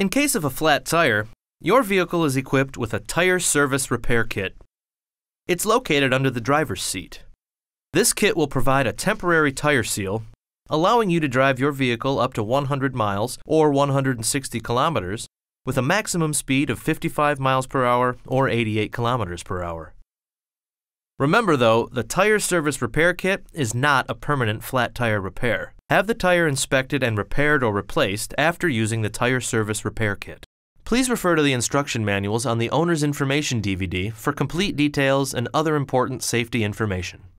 In case of a flat tire, your vehicle is equipped with a tire service repair kit. It's located under the driver's seat. This kit will provide a temporary tire seal, allowing you to drive your vehicle up to 100 miles or 160 kilometers with a maximum speed of 55 miles per hour or 88 kilometers per hour. Remember though, the tire service repair kit is not a permanent flat tire repair. Have the tire inspected and repaired or replaced after using the tire service repair kit. Please refer to the instruction manuals on the Owner's Information DVD for complete details and other important safety information.